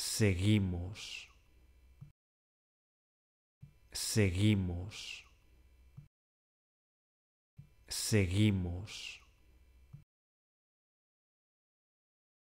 seguimos, seguimos, seguimos.